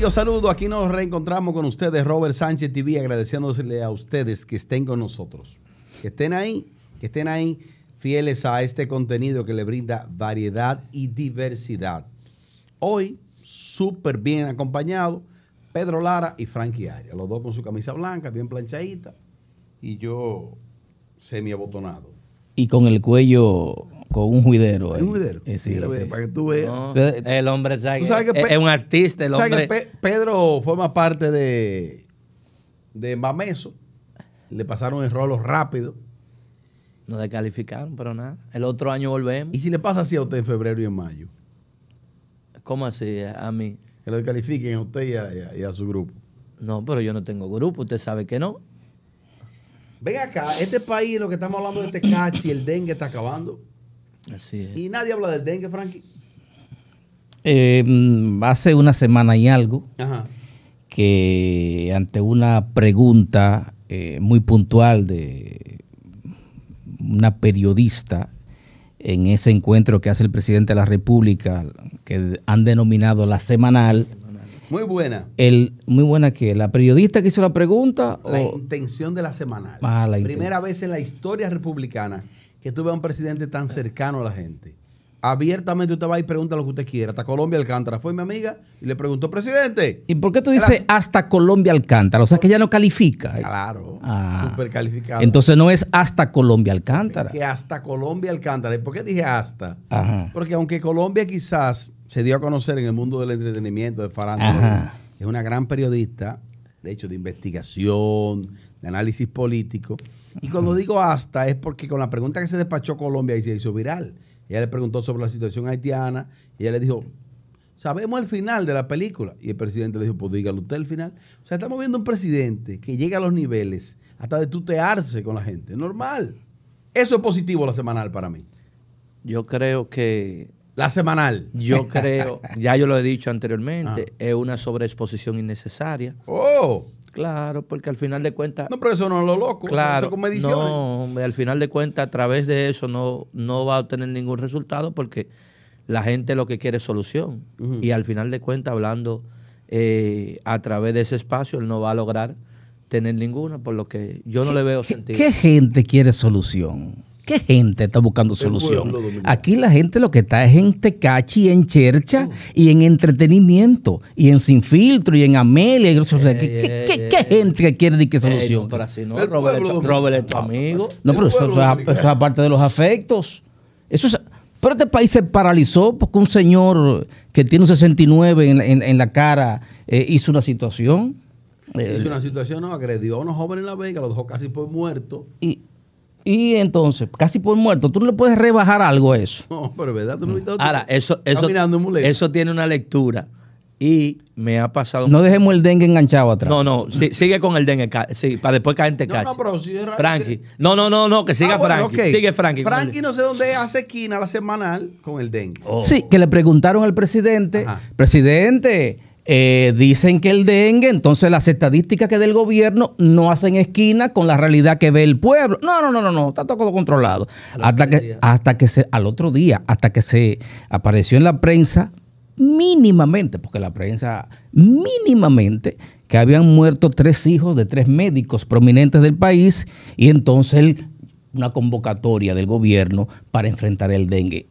Amigos, saludos. Aquí nos reencontramos con ustedes, Robert Sánchez TV, agradeciéndosele a ustedes que estén con nosotros. Que estén ahí, que estén ahí fieles a este contenido que le brinda variedad y diversidad. Hoy, súper bien acompañado, Pedro Lara y Frankie Arias. Los dos con su camisa blanca, bien planchadita, y yo semi abotonado. Y con el cuello con un juidero. un juidero? Eh, para que tú veas. El hombre es, un artista. Pedro forma parte de, de Mameso. Le pasaron el rolo rápido. No descalificaron, pero nada. El otro año volvemos. ¿Y si le pasa así a usted en febrero y en mayo? ¿Cómo así? A mí. Que lo descalifiquen a usted y a, su grupo. No, pero yo no tengo grupo. Usted sabe que no. Ven acá, este país, lo que estamos hablando de este cachi, el dengue está acabando. Y nadie habla del dengue, Frankie. Eh, mm, hace una semana y algo que ante una pregunta eh, muy puntual de una periodista en ese encuentro que hace el presidente de la República, que han denominado la semanal. Muy buena. El, muy buena que la periodista que hizo la pregunta. La intención de la semanal. Ah, Primera vez en la historia republicana que tú veas un presidente tan cercano a la gente. Abiertamente usted va y pregunta lo que usted quiera. Hasta Colombia Alcántara fue mi amiga y le preguntó, presidente. ¿Y por qué tú dices hasta Colombia Alcántara? O sea, que ya no califica. Claro, ah. calificado. Entonces no es hasta Colombia Alcántara. Que hasta Colombia Alcántara. ¿Y por qué dije hasta? Porque aunque Colombia quizás se dio a conocer en el mundo del entretenimiento, de farándula, es una gran periodista, de hecho, de investigación, de análisis político. Y cuando digo hasta es porque con la pregunta que se despachó Colombia y se hizo viral, ella le preguntó sobre la situación haitiana y ella le dijo, sabemos el final de la película. Y el presidente le dijo, pues dígalo usted el final. O sea, estamos viendo un presidente que llega a los niveles hasta de tutearse con la gente. Normal. Eso es positivo la semanal para mí. Yo creo que... La semanal. Yo creo, ya yo lo he dicho anteriormente, ah. es una sobreexposición innecesaria. Oh. Claro, porque al final de cuentas. No, pero eso no es lo loco. Claro. no, al final de cuentas, a través de eso no, no va a obtener ningún resultado porque la gente lo que quiere es solución. Y al final de cuentas, hablando eh, a través de ese espacio, él no va a lograr tener ninguna, por lo que yo no le veo sentido. ¿Qué gente quiere solución? ¿Qué gente está buscando solución? Aquí la gente lo que está es en tecachi, en chercha y en entretenimiento y en sin filtro y en Amelia. Y ¿qué, gente que quiere qué solución? pero no, amigo. No, pero eso, es, aparte de los afectos. Eso pero este país se paralizó porque un señor que tiene un 69 en, la, cara eh, hizo una situación. Hizo eh, una situación, no, agredió a unos jóvenes en La Vega, los dejó casi por muerto Y, y entonces, casi por muerto, tú no le puedes rebajar algo a eso. No, pero verdad, tú no Ahora, eso, eso, eso tiene una lectura y me ha pasado. No dejemos el dengue enganchado atrás. No, no, sigue con el dengue, para después caer en No, pero Frankie. No, no, no, no, que siga ah, Frankie. Sigue Frankie. Frankie no sé dónde hace esquina la semanal con el dengue. Oh. Sí, que le preguntaron al presidente, presidente eh, dicen que el dengue, entonces las estadísticas que del gobierno no hacen esquina con la realidad que ve el pueblo. No, no, no, no, no, está todo controlado. Hasta que, hasta que se, al otro día, hasta que se apareció en la prensa mínimamente, porque la prensa mínimamente que habían muerto tres hijos de tres médicos prominentes del país y entonces una convocatoria del gobierno para enfrentar el dengue.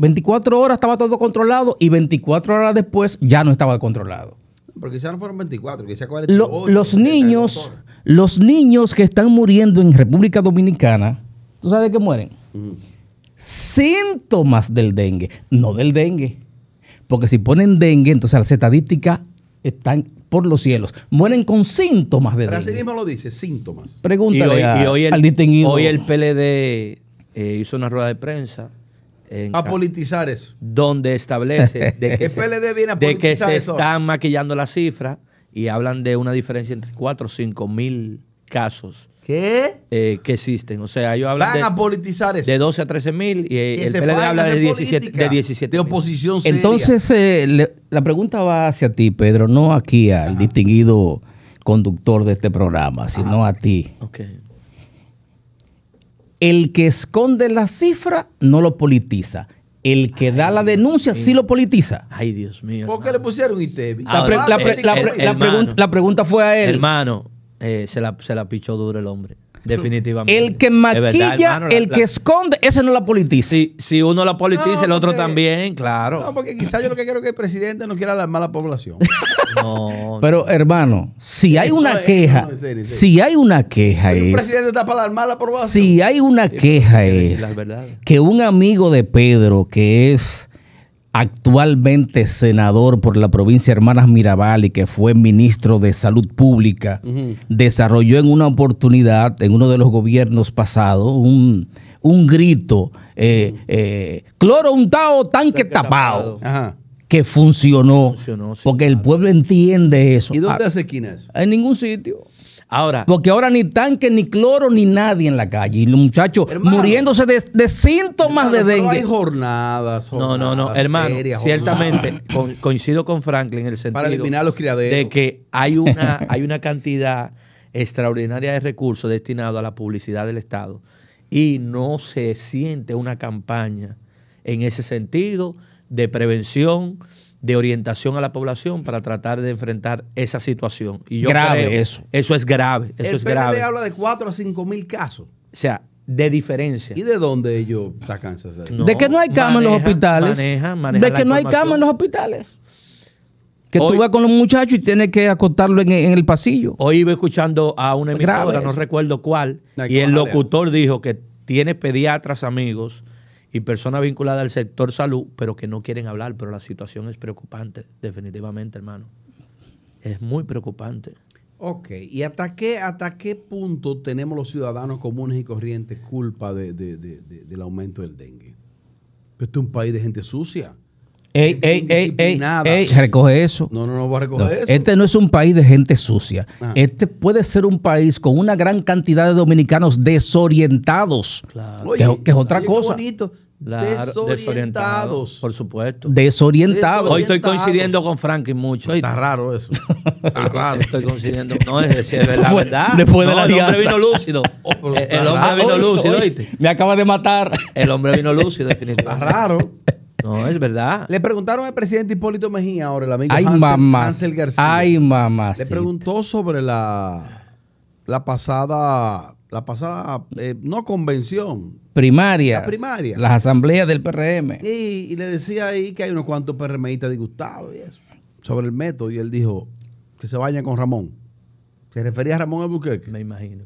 24 horas estaba todo controlado y 24 horas después ya no estaba controlado. Porque quizás no fueron 24, quizás 48. los niños, los niños que están muriendo en República Dominicana, ¿tú sabes de qué mueren? Síntomas del dengue, no del dengue. Porque si ponen dengue, entonces las estadísticas están por los cielos. Mueren con síntomas de dengue. Así mismo lo dice, síntomas. Pregúntale y hoy, el, PLD eh, hizo una rueda de prensa a politizar eso. Donde establece de que, se, viene de que se están maquillando las cifras y hablan de una diferencia entre 4 o 5 mil casos. ¿Qué? Eh, que existen. O sea, ellos hablan Van de, a politizar eso. de 12 a 13 mil y eh, el PLD habla de 17, de 17 De oposición seria. Entonces, eh, la pregunta va hacia ti, Pedro, no aquí al distinguido conductor de este programa, sino a ti. ok el que esconde la cifra no lo politiza. El que da la denuncia sí lo politiza. Ay, Dios mío. ¿Por qué le pusieron ITEBI? E la, la, pregunta, fue a él. Hermano, eh, se, la, se la pichó duro el hombre. Definitivamente. El que maquilla, el que esconde, ese no la politiza. Si, uno la politiza, el otro también, claro. No, porque quizás yo lo que quiero es que el presidente no quiera alarmar a la población. no, Pero, hermano, si hay una queja, si hay una queja es... Si hay una queja es que un amigo de Pedro que es actualmente senador por la provincia de Hermanas Mirabal y que fue ministro de Salud Pública, desarrolló en una oportunidad, en uno de los gobiernos pasados, un, grito, eh, eh, cloro untado, tanque, tapado. que funcionó. porque el pueblo entiende eso. ¿Y dónde ah, hace esquinas? En ningún sitio. Ahora. Porque ahora ni tanque, ni cloro, ni nadie en la calle. Y los muchachos muriéndose de, síntomas de dengue. No hay jornadas, No, no, no, hermano. ciertamente coincido con Franklin en el sentido. De que hay una, hay una cantidad extraordinaria de recursos destinados a la publicidad del Estado. Y no se siente una campaña en ese sentido de prevención de orientación a la población para tratar de enfrentar esa situación. Y yo grave creo, eso. Eso es grave. Eso El es grave. habla de 4 a 5 mil casos. O sea, de diferencia. ¿Y de dónde ellos sacan De que no hay cama en los hospitales. de que no hay cama en los hospitales. Que tú vas con los muchachos y tienes que acostarlo en, el pasillo. Hoy iba escuchando a una emisora, no recuerdo cuál, y el locutor dijo que tiene pediatras amigos y personas vinculadas al sector salud, pero que no quieren hablar, pero la situación es preocupante, definitivamente, hermano. Es muy preocupante. Ok, ¿y hasta qué, hasta qué punto tenemos los ciudadanos comunes y corrientes culpa de, del aumento del dengue? Este es un país de gente sucia. Ey, ey, ey, ey, ey, recoge eso. No, no, no voy a recoger eso. Este no es un país de gente sucia. Ah. Este puede ser un país con una gran cantidad de dominicanos desorientados, claro. que, es otra cosa. Claro, desorientados. Por supuesto. Desorientados. Hoy estoy coincidiendo con Frankie mucho. Pues está raro eso. Está raro. Estoy coincidiendo. No, es, decir, es la verdad. Después de la el hombre vino lúcido. El, hombre vino lúcido, ¿oíste? Me acaba de matar. El hombre vino lúcido, definitivamente. Está raro. No, es verdad. Le preguntaron al presidente Hipólito Mejía ahora, la amigo Ay, García. Ay, mamá. Le preguntó sobre la, la pasada, la pasada, eh, no convención. Primaria. La primaria. Las asambleas del PRM. Y, le decía ahí que hay unos cuantos PRMistas disgustados y eso, sobre el método. Y él dijo que se vaya con Ramón. Se refería a Ramón Albuquerque. Me imagino.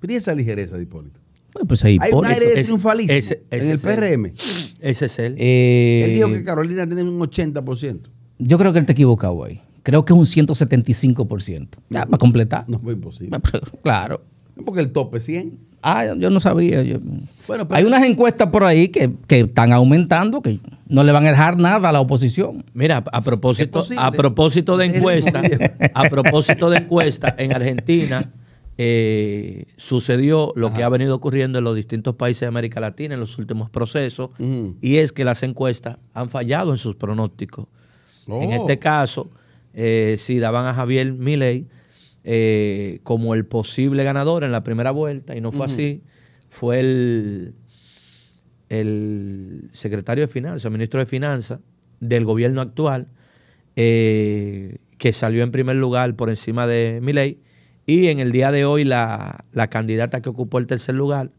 Pero esa ligereza Hipólito pues ahí Hay un aire de en el PRM. Ese es él. él dijo eh, que Carolina tiene un 80%. Yo creo que él te equivocado ahí. Creo que es un 175%. Ya, para completar. No es muy posible. Claro. Porque el tope es 100. Ah, yo no sabía. Hay unas encuestas por ahí que, están aumentando, que no le van a dejar nada a la oposición. Mira, a propósito, a propósito de encuestas a propósito de encuesta, en Argentina eh, sucedió lo que ha venido ocurriendo en los distintos países de América Latina en los últimos procesos, y es que las encuestas han fallado en sus pronósticos. En oh. este caso, eh, si daban a Javier Milei eh, como el posible ganador en la primera vuelta, y no fue así, fue el, el secretario de Finanzas, ministro de Finanzas del gobierno actual, que salió en primer lugar por encima de Milei y en el día de hoy la, candidata que ocupó el tercer lugar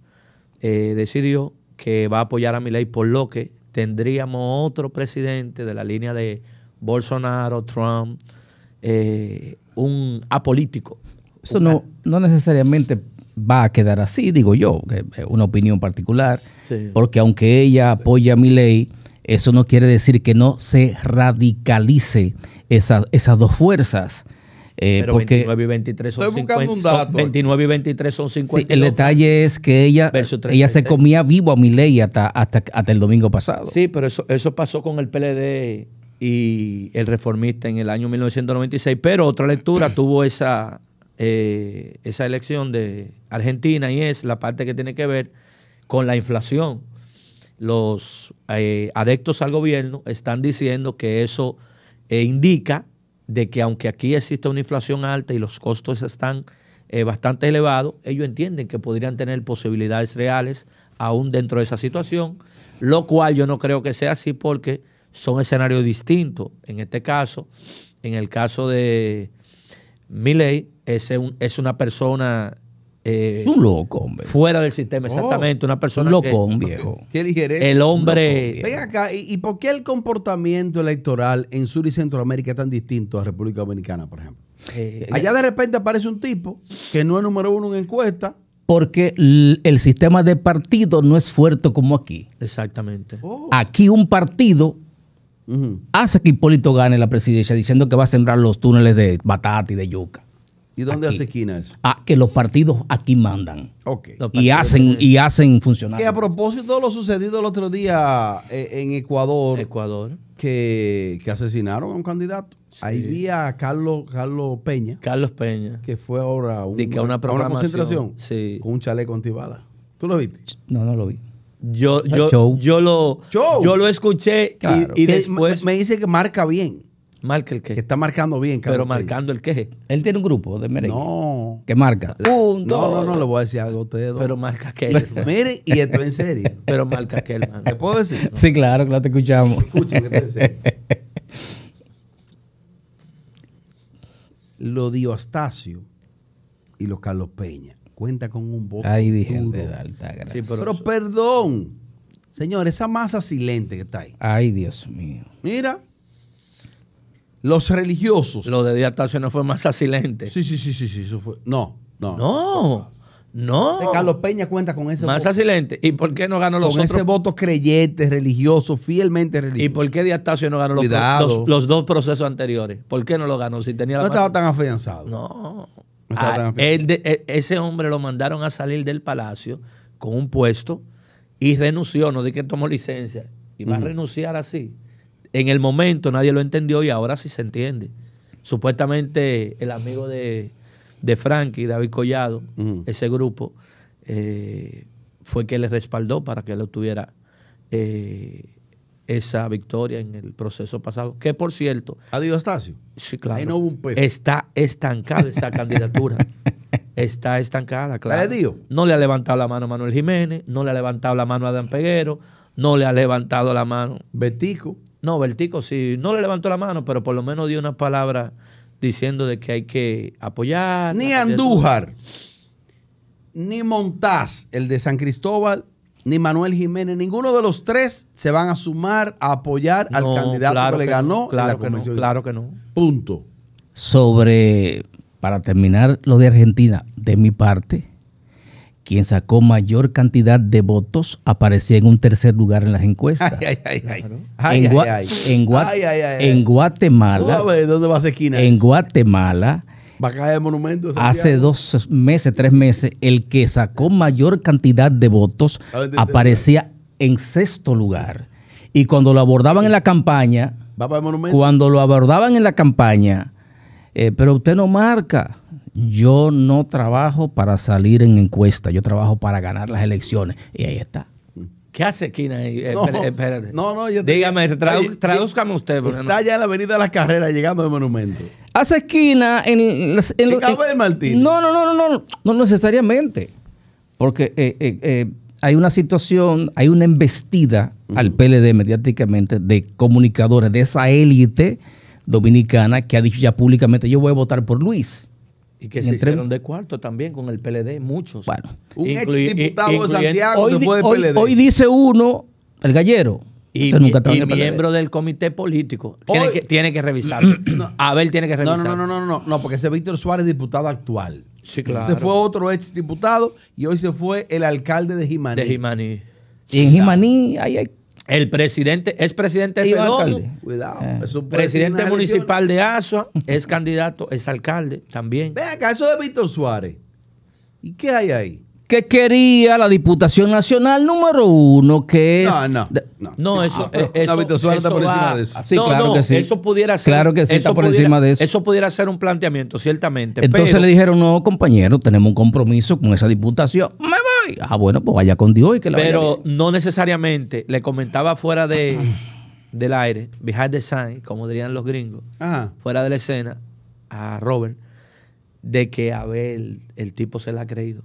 eh, decidió que va a apoyar a mi ley, por lo que tendríamos otro presidente de la línea de Bolsonaro, Trump, eh, un apolítico. Eso no, necesariamente va a quedar así, digo yo, una opinión particular, porque aunque ella apoya a mi ley, eso no quiere decir que no se radicalice esas dos fuerzas. Eh, pero porque 29 y 23 son 50, 29 y 23 son 50. el detalle es que ella, ella se comía vivo a mi ley hasta, hasta, hasta el domingo pasado. Sí, pero eso, eso pasó con el PLD y el reformista en el año 1996. Pero otra lectura tuvo esa, eh, esa elección de Argentina y es la parte que tiene que ver con la inflación. Los eh, adeptos al gobierno están diciendo que eso eh, indica de que aunque aquí existe una inflación alta y los costos están eh, bastante elevados, ellos entienden que podrían tener posibilidades reales aún dentro de esa situación, lo cual yo no creo que sea así porque son escenarios distintos. En este caso, en el caso de Milley, es, un, es una persona un eh, loco, hombre. Fuera del sistema, oh, exactamente. una persona. Un loco, que, viejo. Qué El hombre. Ven acá, ¿y, por qué el comportamiento electoral en Sur y Centroamérica es tan distinto a República Dominicana, por ejemplo? Eh, Allá de repente aparece un tipo que no es número uno en encuesta. Porque el sistema de partido no es fuerte como aquí. Exactamente. Oh. Aquí un partido hace que Hipólito gane la presidencia diciendo que va a sembrar los túneles de batata y de yuca. ¿Y dónde hace esquina eso? Ah, que los partidos aquí mandan. Ok. Y hacen, y hacen funcionar. Que a propósito de lo sucedido el otro día eh, en Ecuador. Ecuador. Que, asesinaron a un candidato. Ahí vi a Carlos, Carlos Peña. Carlos Peña. Que fue ahora una, a una, concentración. Sí. Con un chaleco antibalas. ¿Tú lo viste? No, no lo vi. Yo, ah, yo, yo, lo, yo lo escuché y, después... me dice que marca bien. Marca el queje. Que está marcando bien, Carlos Pero marcando el queje. Él tiene un grupo de merengue. No. Que marca. Punto. no, no, no, le voy a decir algo a ustedes. Dos. Pero marca aquel. Miren, y esto en serio. Pero marca aquel, man. ¿Te puedo decir? Sí, claro, claro, te escuchamos. Escuchen, que esto Lo dio Astacio y los Carlos Peña cuenta con un voto Ahí dije, De alta sí, pero, pero perdón. Señor, esa masa silente que está ahí. Ay, Dios mío. Mira, los religiosos. Lo de Díaz no fue más asilente. Sí, sí, sí, sí, sí, eso fue. No, no. No. No. Carlos Peña cuenta con ese Más asilente. ¿Y por qué no ganó los con ese voto creyente, religioso, fielmente religioso. ¿Y por qué Diastacio no ganó los, dos procesos anteriores? ¿Por qué no lo ganó? Si tenía la no estaba tan afianzado. No. Ah, él de, e, ese hombre lo mandaron a salir del palacio con un puesto y renunció. No di que tomó licencia. Y va a renunciar así en el momento nadie lo entendió y ahora sí se entiende. Supuestamente el amigo de, de Frankie, David Collado, ese grupo, eh, fue quien le respaldó para que él obtuviera eh, esa victoria en el proceso pasado. Que por cierto. Adiós, Estacio? Sí, claro. Está estancada esa candidatura. Está estancada, claro. no le ha levantado la mano a Manuel Jiménez, no le ha levantado la mano a Dan Peguero, no le ha levantado la mano. Betico. No, Bertico sí, no le levantó la mano, pero por lo menos dio una palabra diciendo de que hay que apoyar. Ni Andújar, ni Montaz, el de San Cristóbal, ni Manuel Jiménez, ninguno de los tres se van a sumar a apoyar al candidato que, le ganó. que claro que no. Punto. Sobre, para terminar, lo de Argentina, de mi parte, quien sacó mayor cantidad de votos aparecía en un tercer lugar en las encuestas. En, Guatemala. En Guatemala. Va a caer el monumento. Hace dos meses, tres meses, el que sacó mayor cantidad de votos aparecía en sexto lugar. Y cuando lo abordaban en la campaña, cuando lo abordaban en la campaña, eh, pero usted no marca yo no trabajo para salir en encuesta, yo trabajo para ganar las elecciones. Y ahí está. ¿Qué hace Esquina ahí? Eh, espérate. No, no, Dígame, tradúzcame usted. Porque está ya en la avenida de las carreras, llegando de monumento. Hace esquina en... el en, Martín. No, no, no, no, no, no necesariamente. Porque eh, eh, hay una situación, hay una embestida al PLD mediáticamente de comunicadores de esa élite dominicana que ha dicho ya públicamente, yo voy a votar por Luis. Y que se hicieron de cuarto también con el PLD, muchos. Bueno, un ex diputado de Santiago hoy, se fue del PLD. Hoy dice uno, el gallero, y, miembro del comité político. Tiene, que, tiene que revisarlo. Abel tiene que revisarlo. No, no, no, no, no, no, porque ese Víctor Suárez diputado actual. Sí, claro. Se fue otro ex diputado y hoy se fue el alcalde de Jimaní. De Jimaní. Y en Jimaní hay el presidente, es presidente de Cuidado. Eh, es un presidente municipal de Asua, es candidato, es alcalde también. Ve acá, eso de Víctor Suárez. ¿Y qué hay ahí? que quería la Diputación Nacional número uno, que No, no, no. No, eso, eh, no, eso, está por encima de eso. Sí, claro que sí. Eso pudiera ser. Claro que sí, está por encima de eso. Eso pudiera ser un planteamiento, ciertamente. Entonces le dijeron, no, compañero, tenemos un compromiso con esa Diputación. Ah, bueno, pues vaya con Dios y que la Pero no necesariamente, le comentaba fuera de, del aire, behind the sign, como dirían los gringos, fuera de la escena, a Robert, de que Abel, el tipo se la ha creído.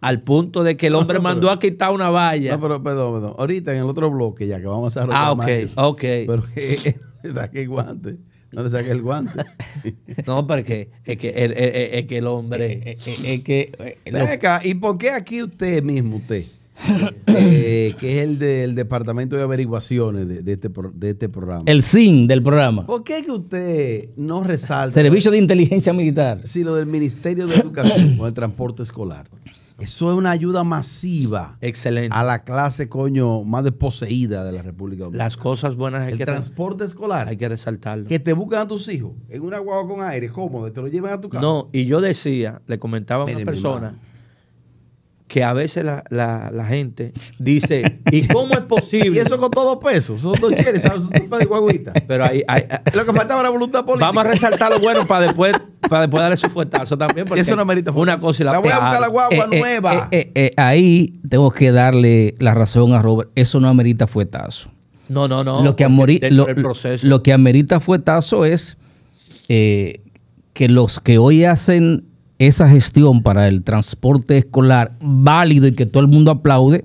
Al punto de que el hombre mandó a quitar una valla. No, pero perdón, perdón. Ahorita en el otro bloque, ya que vamos a Ah, ok, ok. Pero que, que guante no le saqué el guante. no, porque es que, el, que el hombre. Eh, eh, eh, que. Venga, ¿y por qué aquí usted mismo, usted? que es el del Departamento de Averiguaciones de, este, este, programa. El SIN del programa. ¿Por qué que usted no resalta? Servicio de Inteligencia Militar. sino del Ministerio de Educación O el transporte escolar. Eso es una ayuda masiva. Excelente. A la clase, coño, más desposeída de la República Dominicana. Las cosas buenas hay El transporte escolar. Hay que resaltarlo. Que te buscan a tus hijos en una guagua con aire cómodo, te lo llevan a tu casa. No, y yo decía, le comentaba a una persona que a veces la, la, gente dice, ¿y cómo es posible? y eso con todos pesos, son dos ¿sabes? son dos pesos de guaguita. Pero ahí, ah, lo que faltaba era voluntad política. Vamos a resaltar lo bueno para después, para después darle su fuetazo también. Porque eso no amerita Una cosa y la, la voy a buscar la guagua eh, eh, nueva. Eh, ahí tengo que darle la razón a Robert, eso no amerita fuetazo. No, no, no. Lo que, amerita, lo, lo que amerita fuetazo es que los que hoy hacen esa gestión para el transporte escolar válido y que todo el mundo aplaude.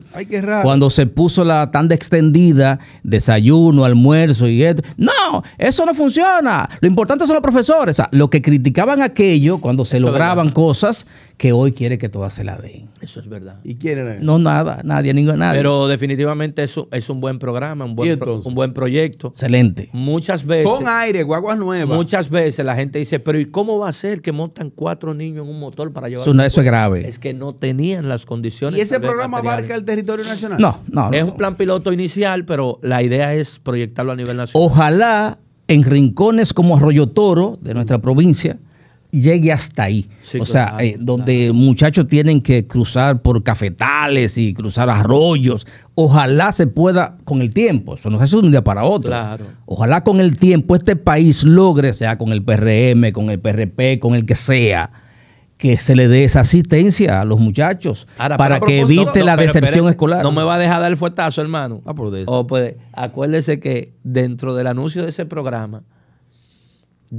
Cuando se puso la tanda extendida, desayuno, almuerzo y esto. No, eso no funciona. Lo importante son los profesores. O sea, lo que criticaban aquello cuando se lograban cosas que hoy quiere que todas se la den. Eso es verdad. ¿Y quién No, nada, nadie, ningún nada Pero definitivamente eso es un buen programa, un buen, un buen proyecto. Excelente. Muchas veces. Con aire, guaguas nuevas. Muchas veces la gente dice, pero ¿y cómo va a ser que montan cuatro niños en un motor para llevar? Eso, eso es grave. Es que no tenían las condiciones. ¿Y ese programa abarca el territorio nacional? No, no. Es un plan piloto inicial, pero la idea es proyectarlo a nivel nacional. Ojalá en rincones como Arroyo Toro de nuestra provincia llegue hasta ahí. o sea, eh, donde muchachos tienen que cruzar por cafetales y cruzar arroyos. Ojalá se pueda con el tiempo, eso no es de un día para otro. Ojalá con el tiempo este país logre, sea con el PRM, con el PRP, con el que sea, que se le dé esa asistencia a los muchachos para que evite la decepción escolar. No me va a dejar dar el fuertazo, hermano. Ah, por O acuérdese que dentro del anuncio de ese programa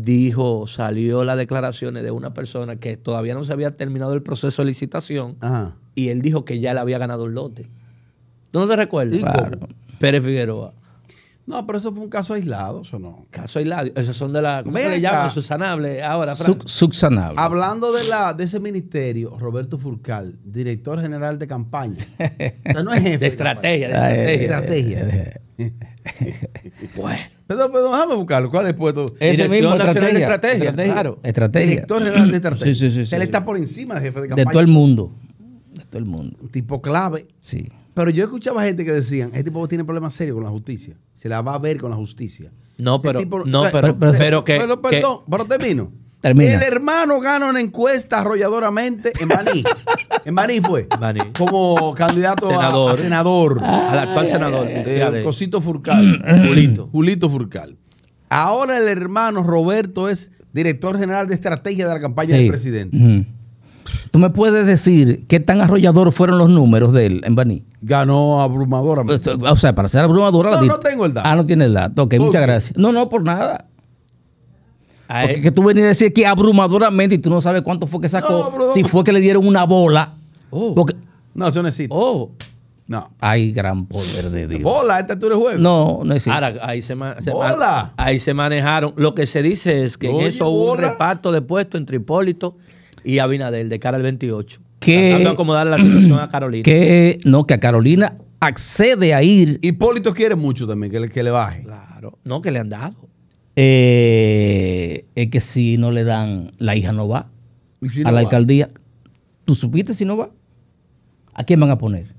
dijo, salió las declaraciones de una persona que todavía no se había terminado el proceso de licitación y él dijo que ya le había ganado el lote. ¿Tú no te recuerdas? Pérez Figueroa. No, pero eso fue un caso aislado, eso no. Caso aislado. Esos son de la. ¿Cómo le Subsanable. Ahora, subsanable. Hablando de, la, de ese ministerio, Roberto Furcal, director general de campaña. no es jefe. De estrategia, de estrategia. De eh, estrategia. Eh, eh, bueno. Pero, pero déjame buscarlo. ¿Cuál es puesto? Ese mismo, estrategia, de estrategia. Claro. Estrategia. Director general de estrategia. Sí, sí, sí, Él está por encima del jefe de campaña. De todo el mundo. De todo el mundo. Un tipo clave. Sí. Pero yo escuchaba gente que decían, este tipo tiene problemas serios con la justicia. Se la va a ver con la justicia. No, este pero, no, pero, pero, que... Pero, perdón, que, pero termino. El hermano gana una encuesta arrolladoramente en Maní. en Maní fue. Como candidato A, senador. al actual eh, senador. Eh, Cosito Furcal. Julito. Julito Furcal. Ahora el hermano Roberto es director general de estrategia de la campaña del presidente. ¿Tú me puedes decir qué tan arrollador fueron los números de él en Baní? Ganó abrumadoramente. O sea, para ser abrumadora. No, no tengo el dato. Ah, no tiene el dato. Ok, muchas gracias. No, no, por nada. Porque que tú venís a decir que abrumadoramente y tú no sabes cuánto fue que sacó. si fue que le dieron una bola. Oh. No, eso no existe. Oh. Hay gran poder de Dios. Bola, esta tú eres juego. No, no existe. Ahora, ahí se, ahí se manejaron. Lo que se dice es que en eso hubo un reparto de puestos entre Hipólito y Abinadel de cara al 28. Que, acomodar la situación a Carolina. Que, no, que a Carolina accede a ir. Hipólito quiere mucho también que que le baje. Claro. No, que le han dado. Eh, es que si no le dan, la hija no va a la alcaldía. ¿Tú supiste si no va? ¿A quién van a poner?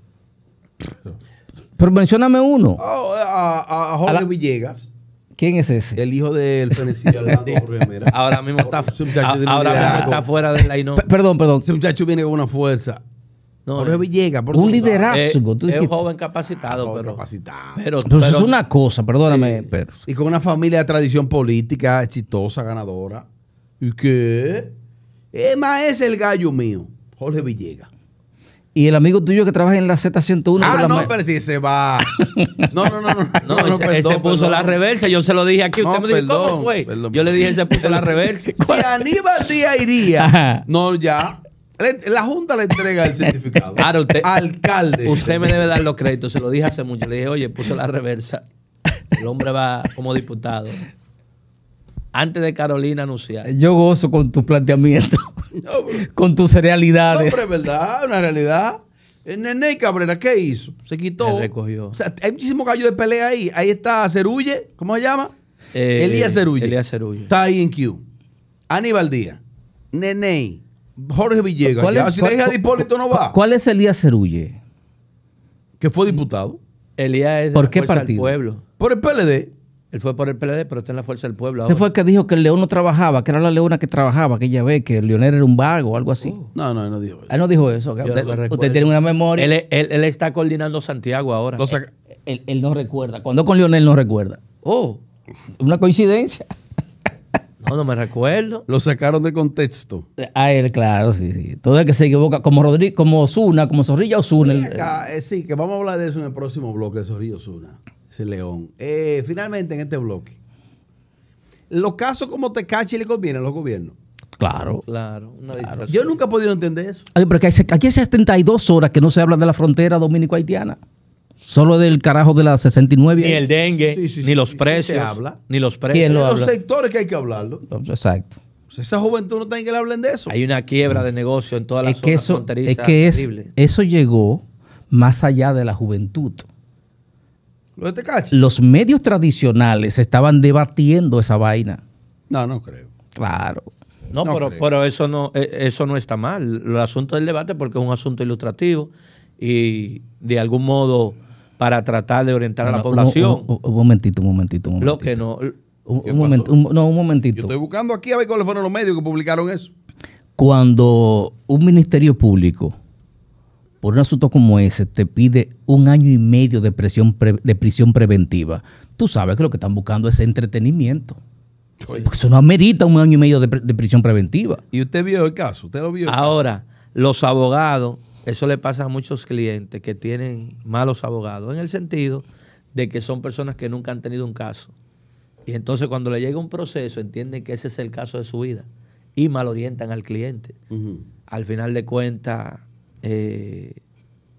Pero mencioname uno. a, Jorge Villegas. ¿Quién es ese? El hijo del fenecillo Ahora mismo está, ahora mismo está fuera del line Perdón, perdón. Ese muchacho viene con una fuerza. Jorge Villegas. Eh, un liderazgo. Es, tú eh, un joven capacitado, ah, pero, capacitado. Pero, es una cosa, perdóname. y con una familia de tradición política exitosa, ganadora. ¿Y qué? Emma es el gallo mío, Jorge Villegas. Y el amigo tuyo que trabaja en la Z101. Ah, no, pero si se va. No, no, no. no, se puso la reversa. Yo se lo dije aquí. Usted me dijo, ¿cómo fue? yo le dije, se puso la reversa. Si Aníbal Díaz iría. No, ya la Junta le entrega el certificado. alcalde. Usted me debe dar los créditos. Se lo dije hace mucho. Le dije, oye, puse la reversa. El hombre va como diputado. Antes de Carolina anunciar. Yo gozo con tu planteamiento. con tus realidades. Hombre, es verdad, una realidad. Nene Cabrera, ¿qué hizo? Se quitó. Se recogió. O sea, hay muchísimos gallo de pelea ahí. Ahí está Cerulle, ¿cómo se llama? Eh, Elías Cerulle. Elías Cerulle. Está ahí en Q. Aníbal Díaz. Nene. Jorge Villegas. ¿Cuál si cuál, la hija de no va. ¿Cuál es Elías Cerulle? Que fue diputado. Elías es ¿Por de partido? Pueblo. Por el PLD. Él fue por el PLD, pero está en la Fuerza del Pueblo. Ese fue el que dijo que el león no trabajaba, que era la leona que trabajaba, que ella ve que el leonel era un vago o algo así. Oh. no, no, él no dijo eso. Él ah, no dijo eso. Usted, tiene una memoria. Él, está coordinando Santiago ahora. Eh, él, no recuerda. Cuando con Leonel no recuerda. Oh. Una coincidencia. No, me recuerdo. Lo sacaron de contexto. A ah, él, claro, sí, sí. Todo el que se equivoca, como Rodríguez, como Osuna, como Zorrilla Osuna. Eh, sí, que vamos a hablar de eso en el próximo bloque, Zorrilla Osuna, ese león. Eh, finalmente, en este bloque, los casos como Tecachi le convienen a los gobiernos. Claro. Claro, Yo nunca he podido entender eso. Ay, pero que aquí hay 72 horas que no se habla de la frontera dominico-haitiana solo del carajo de la 69. Ni el dengue, ni los precios. Ni los precios. los sectores que hay que hablarlo. Exacto. Pues esa juventud no tiene que hablen de eso. Hay una quiebra de negocio en todas las fronterizas. Es que eso llegó más allá de la juventud. los medios tradicionales estaban debatiendo esa vaina. No, no creo. Claro. No, pero, pero eso no e, eso no está mal. El asunto del debate porque es un asunto ilustrativo y de algún modo para tratar de orientar a la población. Un, momentito, un momentito, un momentito. Lo que no. Un, momento, un momentito. Yo estoy buscando aquí a ver cuáles fueron los medios que publicaron eso. Cuando un ministerio público, por un asunto como ese, te pide un año y medio de, de prisión preventiva, tú sabes que lo que están buscando es entretenimiento. Porque eso no amerita un año y medio de prisión preventiva. ¿Y usted vio el caso? ¿Usted lo vio? Ahora, los abogados eso le pasa a muchos clientes que tienen malos abogados, en el sentido de que son personas que nunca han tenido un caso. Y entonces cuando le llega un proceso entienden que ese es el caso de su vida y malorientan al cliente. Al final de cuentas, eh,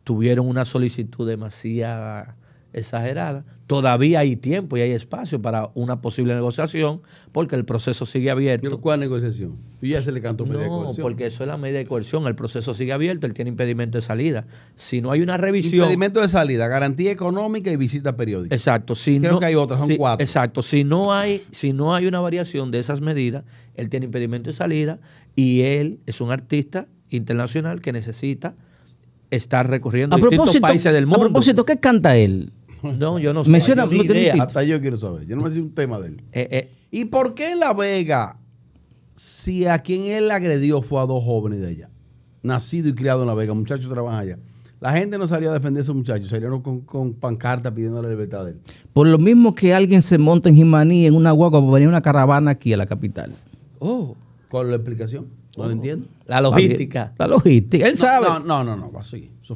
tuvieron una solicitud demasiada exagerada. Todavía hay tiempo y hay espacio para una posible negociación porque el proceso sigue abierto. ¿Pero cuál negociación? ¿Y ya se le cantó media no, coerción? No, porque eso es la medida de coerción. El proceso sigue abierto, él tiene impedimento de salida. Si no hay una revisión. Impedimento de salida, garantía económica y visita periódica. Exacto. Si Creo que hay otras, son cuatro. Exacto. Si no, hay, si no hay una variación de esas medidas, él tiene impedimento de salida y él es un artista internacional que necesita estar recorriendo a distintos países del mundo. A propósito, ¿qué canta él? No, yo no sé. Hasta yo quiero saber. Yo no me sé un tema de él. Eh, eh. ¿Y por qué en La Vega, si a quien él agredió fue a dos jóvenes de allá, nacido y criado en La Vega, muchachos trabajan allá? La gente no salió a defender a esos muchachos, salieron con, pancartas pancarta pidiendo la libertad de él. Por lo mismo que alguien se monta en Jimaní en una guagua para venir una caravana aquí a la capital. Oh. ¿Con la explicación? No lo oh. entiendo. La logística. La logística, él sabe. No, no, no,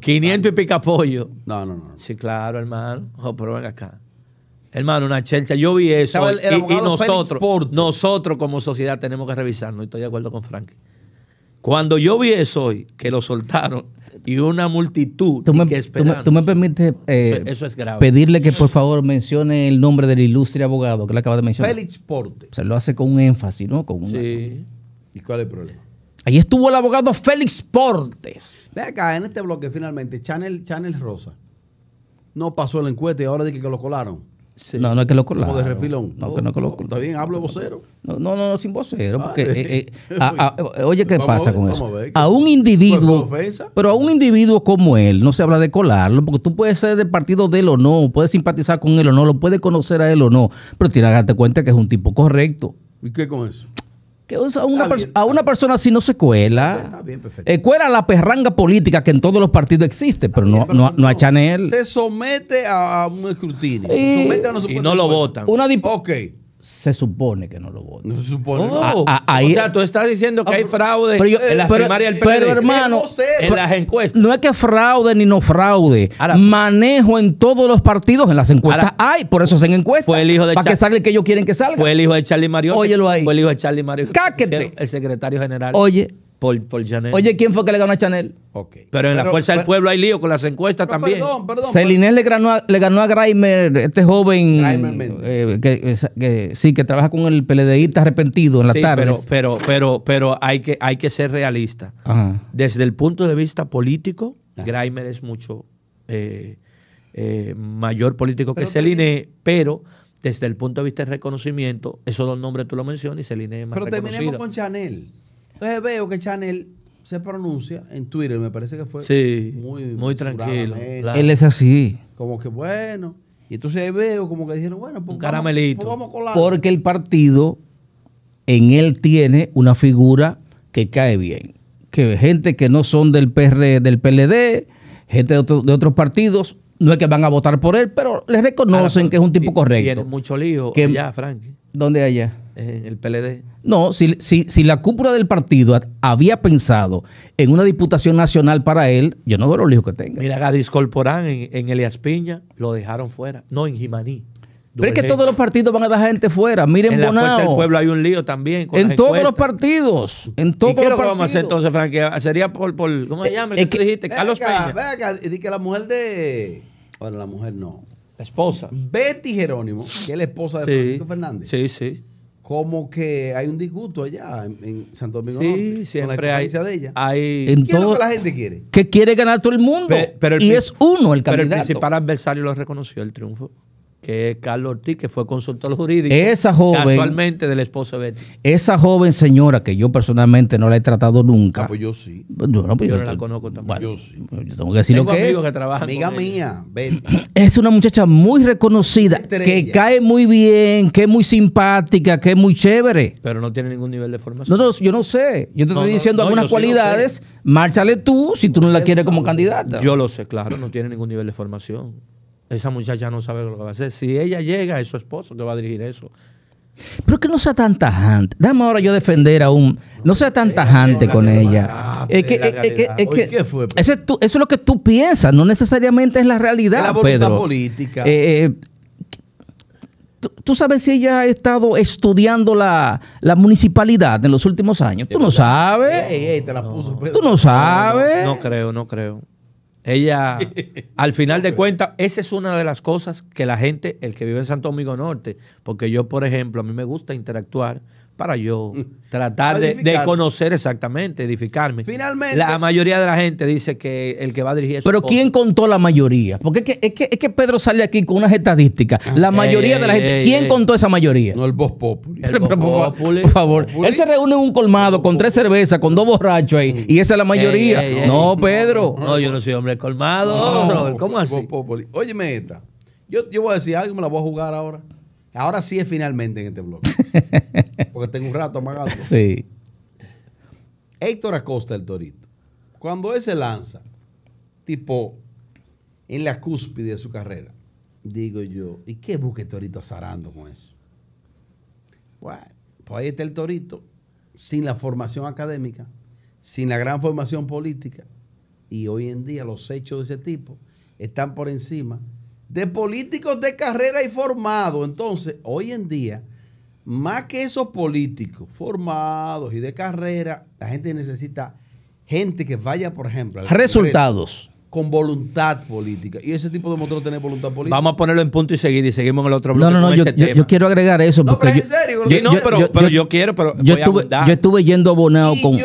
500 y pica pollo. No, no, no. Sí, claro, hermano. Oh, pero ven acá. Hermano, una chelcha. Yo vi eso. y, nosotros, nosotros como sociedad tenemos que revisarnos. Estoy de acuerdo con Frank. Cuando yo vi eso hoy, que lo soltaron y una multitud tú me, que tú tú me permites eh, pedirle que por favor mencione el nombre del ilustre abogado que le acaba de mencionar. Félix Porte. Se lo hace con un énfasis, ¿no? sí. ¿Y cuál es el problema? Ahí estuvo el abogado Félix Portes. Ve acá, en este bloque finalmente, Chanel, Chanel Rosa. No pasó la encuesta y ahora dice que lo colaron. No, no es que lo colaron. Como de refilón. No, no que no que lo colaron. Está bien, hablo vocero. No, no, no, sin vocero. Ah, eh, eh, oye, ¿qué pasa con eso? A, un individuo. Pero a un individuo como él, no se habla de colarlo, porque tú puedes ser del partido de él o no, puedes simpatizar con él o no, lo puedes conocer a él o no, pero tira que cuenta que es un tipo correcto. ¿Y qué con eso? a, una a una persona si no se cuela. Está eh, cuela la perranga política que en todos los partidos existe, pero, no, no, Chanel. Se somete a, un escrutinio. Y, no lo votan. Una se supone que no lo votan. No se supone. Oh. o sea, tú estás diciendo que ah, hay fraude en las primarias del Pero, hermano, en las encuestas. No es que fraude ni no fraude. Manejo en todos los partidos, en las encuestas hay, por eso hacen encuestas. Fue el hijo de Para que salga el que ellos quieren que salga. Fue el hijo de Charlie Mariotti. Óyelo ahí. Fue el hijo de Charlie Mario. Cáquete. El secretario general. Oye, por, Chanel. Oye, ¿quién fue que le ganó a Chanel? Okay. Pero en la Fuerza del Pueblo hay lío con las encuestas también. Perdón, perdón. Celine le ganó a, le este joven eh, que, que, sí, que trabaja con el está arrepentido en la tarde. Pero, pero, pero, hay que, hay que ser realista. Desde el punto de vista político, ah. Grimer es mucho eh, eh, mayor político que Celine, pero desde el punto de vista del reconocimiento, esos dos nombres tú lo mencionas y Celine es más Pero terminemos con Chanel. Entonces veo que Chanel se pronuncia en Twitter, me parece que fue muy, tranquilo. Él es así. Como que bueno. Y entonces veo como que dijeron, bueno, pues, Un caramelito. Pues Porque el partido en él tiene una figura que cae bien. Que gente que no son del PR, del PLD, gente de, otros partidos, no es que van a votar por él, pero le reconocen que es un tipo correcto. mucho lío allá, Frank. ¿Dónde allá? en el PLD? No, si, si, la cúpula del partido había pensado en una diputación nacional para él, yo no veo los líos que tenga. Mira, Gadis Corporán en, en Elias Piña lo dejaron fuera, no en Jimaní. Pero es que todos los partidos van a dejar gente fuera. Miren, en la pueblo hay un lío también. en todos los partidos. En ¿Y qué los lo vamos a hacer entonces, Frank? Ah, sería por, ¿cómo se eh, llama? Eh, dijiste? Carlos Peña. Venga, que la mujer de... Bueno, la mujer no. La esposa. Betty Jerónimo, que es la esposa de Francisco Fernández. Sí, sí como que hay un disgusto allá en, Santo Domingo. Sí, siempre con hay, de ella. Hay, en que la gente quiere? Que quiere ganar todo el mundo. pero y es uno el candidato. Pero el principal adversario lo reconoció el triunfo es Carlos Ortiz, que fue consultor jurídico. Esa joven. Casualmente del esposo de Betty. Esa joven señora que yo personalmente no la he tratado nunca. Ah, pues yo sí. Yo, no, pues la conozco tampoco. yo sí. Pues tengo que decir lo que es. Que Amiga mía, Betty. Es una muchacha muy reconocida, que cae muy bien, que es muy simpática, que es muy chévere. Pero no tiene ningún nivel de formación. No, no, yo no sé. Yo te estoy diciendo algunas cualidades. márchale tú si tú no la quieres como candidata. Yo lo sé, claro, no tiene ningún nivel de formación esa muchacha no sabe lo que va a hacer. Si ella llega, es su esposo que va a dirigir eso. Pero que no sea tan tajante. Dame ahora yo defender a un. No sea tan tajante con ella. Es que, es eso es lo que tú piensas, no necesariamente es la realidad. la política. Eh, eh, ¿tú, sabes si ella ha estado estudiando la, municipalidad en los últimos años? Tú no sabes. Ey, te la puso, Tú no sabes. no creo, no creo. Ella, al final de cuentas, esa es una de las cosas que la gente, el que vive en Santo Domingo Norte, porque yo, por ejemplo, a mí me gusta interactuar para yo tratar de, conocer exactamente, edificarme. Finalmente. La mayoría de la gente dice que el que va a dirigir eso. Pero ¿quién contó la mayoría? Porque es que, Pedro sale aquí con unas estadísticas. Ah, la mayoría de la gente. ¿Quién contó esa mayoría? No, el vos Populi. Por favor. Él se reúne en un colmado con tres cervezas, con dos borrachos ahí. Y esa es la mayoría. no, Pedro. No, yo no soy hombre colmado. No, no, ¿Cómo así? Óyeme esta. Yo, yo voy a decir algo, me la voy a jugar ahora. Ahora sí es finalmente en este blog. Porque tengo un rato amagado. Sí. Héctor Acosta, el Torito. Cuando él se lanza, tipo, en la cúspide de su carrera, digo yo, ¿y qué busca Torito azarando con eso? Bueno, pues ahí está el Torito, sin la formación académica, sin la gran formación política, y hoy en día los hechos de ese tipo están por encima de políticos de carrera y formados. Entonces, hoy en día, más que esos políticos formados y de carrera, la gente necesita gente que vaya, por ejemplo, resultados. con voluntad política. Y ese tipo de motor tener voluntad política. Vamos a ponerlo en punto y seguir y seguimos en el otro bloque. No, no, no, yo, quiero agregar eso. no, pero en serio. Yo, no, pero, yo, quiero, pero. voy estuve, yo estuve yendo abonado con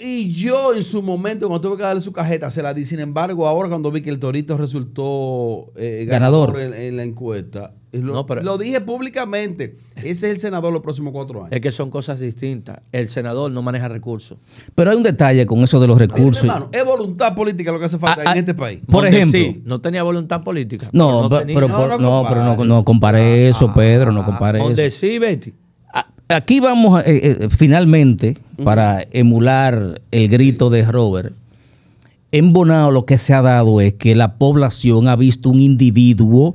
y yo en su momento, cuando tuve que darle su cajeta, se la di. Sin embargo, ahora cuando vi que el Torito resultó eh, ganador, En, la encuesta, lo, dije públicamente. Ese es el senador los próximos cuatro años. Es que son cosas distintas. El senador no maneja recursos. Pero hay un detalle con eso de los recursos. es voluntad política lo que hace falta ah, ah, en este país. Por ejemplo. no tenía voluntad política. No, pero no, no, compare, no, compare ah, eso, Pedro, no compare eso eso. sí, Betty aquí vamos, eh, eh, finalmente, para emular el grito de Robert, en Bonao lo que se ha dado es que la población ha visto un individuo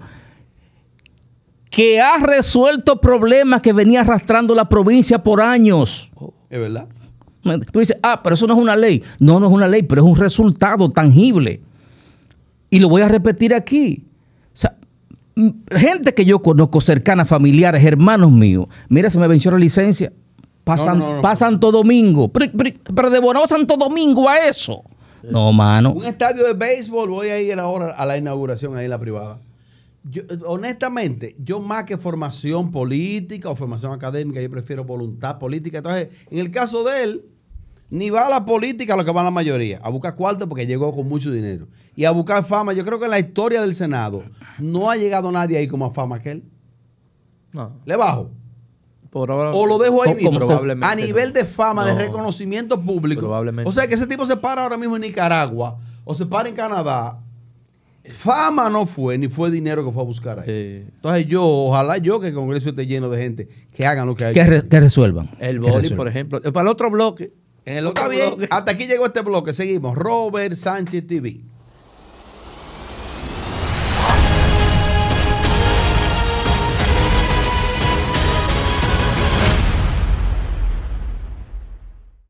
que ha resuelto problemas que venía arrastrando la provincia por años. Oh, es verdad. Tú dices, ah, pero eso no es una ley. No, no es una ley, pero es un resultado tangible. Y lo voy a repetir aquí. Mm, gente que yo conozco cercana, familiares, hermanos míos, mira, se me venció la licencia. Pasan, Santo Domingo. Pero, devoró Santo Domingo a eso. No, mano. Un estadio de béisbol, voy a ir ahora a la inauguración ahí en la privada. honestamente, yo más que formación política o formación académica, yo prefiero voluntad política. Entonces, en el caso de él, ni va a la política lo que va la mayoría, a buscar cuarto porque llegó con mucho dinero. Y a buscar fama. Yo creo que en la historia del Senado no ha llegado nadie ahí como a fama que él. No. ¿Le bajo? o lo dejo ahí mismo. A nivel de fama, de reconocimiento público. Probablemente. O sea que ese tipo se para ahora mismo en Nicaragua o se para en Canadá. Fama no fue, ni fue dinero que fue a buscar ahí. Entonces yo, ojalá yo que el Congreso esté lleno de gente que hagan lo que hay que, que resuelvan. El boli, por ejemplo. Para el otro bloque, pues hasta aquí llegó este bloque. Seguimos. Robert Sánchez TV.